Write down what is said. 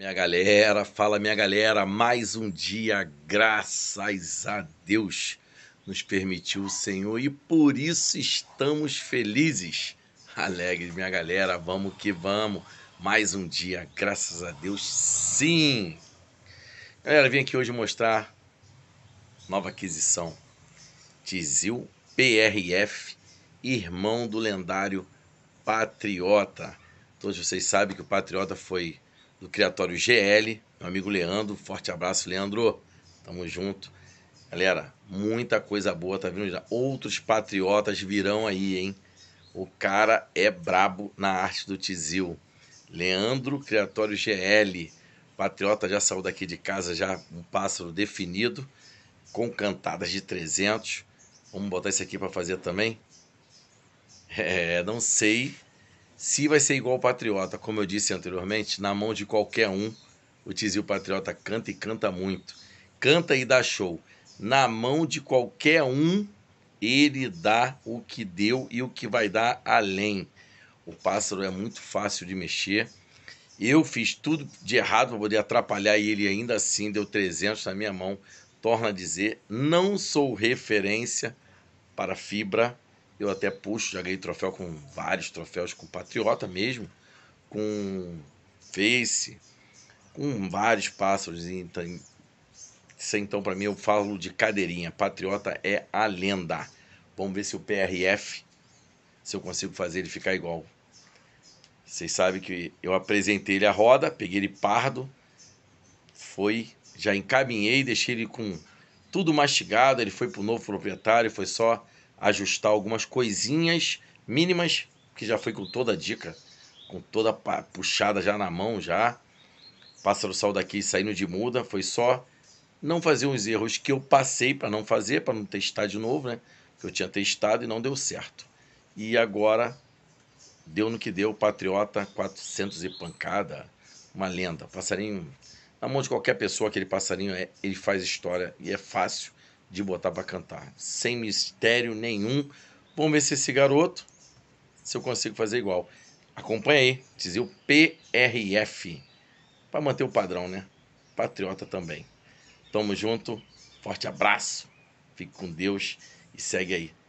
Minha galera, fala minha galera, mais um dia, graças a Deus, nos permitiu o Senhor e por isso estamos felizes. Alegres, minha galera, vamos que vamos. Mais um dia, graças a Deus, sim. Galera, vim aqui hoje mostrar nova aquisição. Tizil PRF, irmão do lendário Patriota. Todos vocês sabem que o Patriota foi do Criatório GL, meu amigo Leandro. Forte abraço, Leandro. Tamo junto. Galera, muita coisa boa tá vindo já. Outros patriotas virão aí, hein? O cara é brabo na arte do Tizil. Leandro Criatório GL. Patriota já saiu daqui de casa, já um pássaro definido, com cantadas de 300. Vamos botar isso aqui para fazer também? É, não sei se vai ser igual o Patriota, como eu disse anteriormente, na mão de qualquer um, o Tizil Patriota canta e canta muito. Canta e dá show. Na mão de qualquer um, ele dá o que deu e o que vai dar além. O pássaro é muito fácil de mexer. Eu fiz tudo de errado para poder atrapalhar e ele ainda assim deu 300 na minha mão. Torna a dizer, não sou referência para fibra eu até puxo, já ganhei troféu com vários troféus, com Patriota mesmo, com Face, com vários pássaros. Então, então para mim eu falo de cadeirinha. Patriota é a lenda. Vamos ver se o PRF, se eu consigo fazer ele ficar igual. Vocês sabem que eu apresentei ele à roda, peguei ele pardo, foi, já encaminhei, deixei ele com tudo mastigado, ele foi para o novo proprietário, foi só ajustar algumas coisinhas mínimas, que já foi com toda a dica, com toda puxada já na mão já. Pássaro saiu daqui saindo de muda, foi só não fazer uns erros que eu passei para não fazer, para não testar de novo, né? Que eu tinha testado e não deu certo. E agora deu no que deu, Patriota 400 e pancada, uma lenda. Passarinho na mão de qualquer pessoa, aquele passarinho é, ele faz história e é fácil de botar para cantar, sem mistério nenhum. Vamos ver se esse garoto, se eu consigo fazer igual. Acompanha aí, dizia o PRF, para manter o padrão, né? Patriota também. Tamo junto, forte abraço, fique com Deus e segue aí.